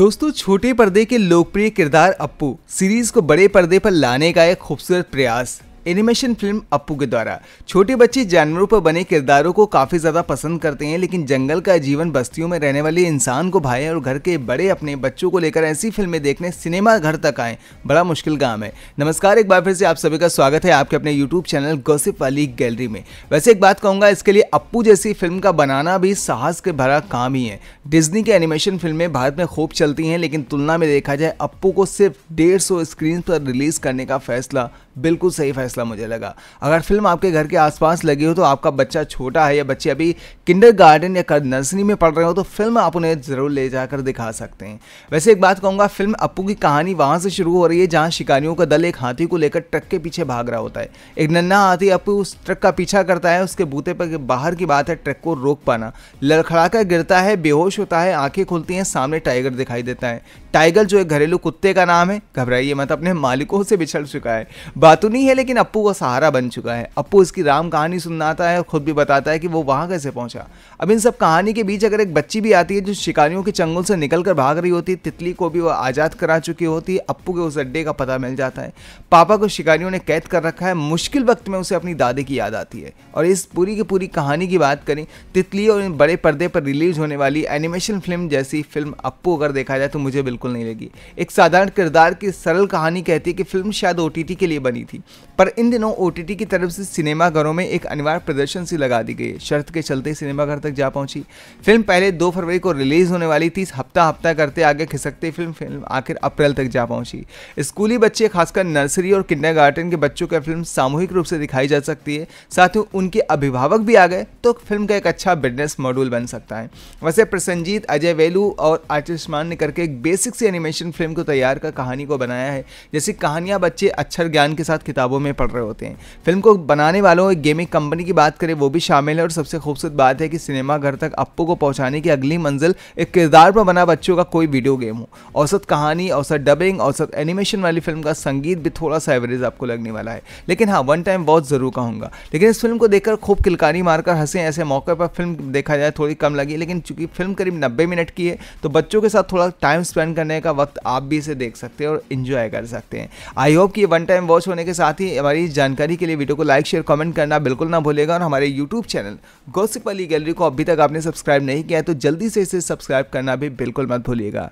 दोस्तों छोटे पर्दे के लोकप्रिय किरदार अप्पू सीरीज को बड़े पर्दे पर लाने का एक खूबसूरत प्रयास एनिमेशन फिल्म अप्पू के द्वारा छोटे बच्चे जानवरों पर बने किरदारों को काफ़ी ज़्यादा पसंद करते हैं लेकिन जंगल का जीवन बस्तियों में रहने वाले इंसान को भाई और घर के बड़े अपने बच्चों को लेकर ऐसी फिल्में देखने सिनेमा घर तक आए बड़ा मुश्किल काम है नमस्कार एक बार फिर से आप सभी का स्वागत है आपके अपने यूट्यूब चैनल गोसिफ वाली गैलरी में वैसे एक बात कहूंगा इसके लिए अप्पू जैसी फिल्म का बनाना भी साहस के भरा काम ही है डिजनी की एनिमेशन फिल्में भारत में खूब चलती हैं लेकिन तुलना में देखा जाए अप्पू को सिर्फ डेढ़ स्क्रीन पर रिलीज करने का फैसला बिल्कुल सही फैसला ऐसा मुझे लगा अगर फिल्म आपके घर के आसपास लगी हो तो आपका बच्चा छोटा है या बच्चे अभी किंडर गार्डन या नर्सरी में पढ़ रहे हो तो फिल्म आप उन्हें ज़रूर ले जाकर दिखा सकते हैं वैसे एक बात कहूँगा फिल्म अप्पू की कहानी वहाँ से शुरू हो रही है जहाँ शिकारियों का दल एक हाथी को लेकर ट्रक के पीछे भाग रहा होता है एक नन्ना हाथी अप्पू उस ट्रक का पीछा करता है उसके बूते पर बाहर की बात है ट्रक को रोक पाना लड़खड़ाकर गिरता है बेहोश होता है आंखें खुलती हैं सामने टाइगर दिखाई देता है टाइगर जो एक घरेलू कुत्ते का नाम है घबराइए मत अपने मालिकों से बिछड़ चुका है बातूनी तो है लेकिन अप्पू का सहारा बन चुका है अप्पू इसकी राम कहानी सुनाता है और खुद भी बताता है कि वो वहाँ कैसे पहुँचा अब इन सब कहानी के बीच अगर एक बच्ची भी आती है जो शिकारियों के चंगुल से निकल भाग रही होती तितली को भी वो आज़ाद करा चुकी होती अप्पू के उस अड्डे का पता मिल जाता है पापा को शिकारियों ने कैद कर रखा है मुश्किल वक्त में उसे अपनी दादी की याद आती है और इस पूरी की पूरी कहानी की बात करें तितली और इन बड़े पर्दे पर रिलीज होने वाली एनिमेशन फिल्म जैसी फिल्म अप्पू अगर देखा जाए तो मुझे बिल्कुल नहीं लगी एक साधारण किरदार की सरल कहानी कहती है कि फिल्म शायद ओ के लिए बनी थी पर इन दिनों ओ की तरफ से सिनेमाघरों में एक अनिवार्य प्रदर्शन सी लगा दी गई शर्त के चलते सिनेमाघर तक जा पहुंची फिल्म पहले दो फरवरी को रिलीज होने वाली थी हफ्ता हफ्ता करते आगे खिसकते फिल्म फिल्म आखिर अप्रैल तक जा पहुंची स्कूली बच्चे खासकर नर्सरी और किंडरगार्टन के बच्चों का फिल्म सामूहिक रूप से दिखाई जा सकती है साथ ही उनके अभिभावक भी आ गए तो फिल्म का एक अच्छा बिजनेस मॉड्यूल बन सकता है वैसे प्रसन्नजीत अजय वेलू और आयुष्मान ने करके एक बेसिक सी एनिमेशन फिल्म को तैयार कर कहानी को बनाया है जैसी कहानियां बच्चे अक्षर ज्ञान के साथ किताबों में पड़ रहे होते हैं फिल्म को बनाने वालों एक गेमिंग कंपनी की बात करें वो भी शामिल है और सबसे खूबसूरत बात है कि घर तक अप्पू को पहुंचाने की अगली मंजिल एक किरदार पर बना बच्चों का कोई वीडियो गेम हो औसत कहानी औसत डबिंग औसत एनिमेशन वाली फिल्म का संगीत भी थोड़ा सा एवरेज आपको लगने वाला है लेकिन हाँ वन टाइम वॉच ज़रूर कहूँगा लेकिन इस फिल्म को देखकर खूब किलकारी मारकर हंसे ऐसे मौके पर फिल्म देखा जाए थोड़ी कम लगी लेकिन चूंकि फिल्म करीब नब्बे मिनट की है तो बच्चों के साथ थोड़ा टाइम स्पेंड करने का वक्त आप भी इसे देख सकते हैं और इंजॉय कर सकते हैं आई होप कि वन टाइम वॉच होने के साथ ही हमारी जानकारी के लिए वीडियो को लाइक शेयर कमेंट करना बिल्कुल ना भूलेगा और हमारे यूट्यूब चैनल गौसिप वाली गैलरी को अभी तक आपने सब्सक्राइब नहीं किया है तो जल्दी से इसे सब्सक्राइब करना भी बिल्कुल मत भूलिएगा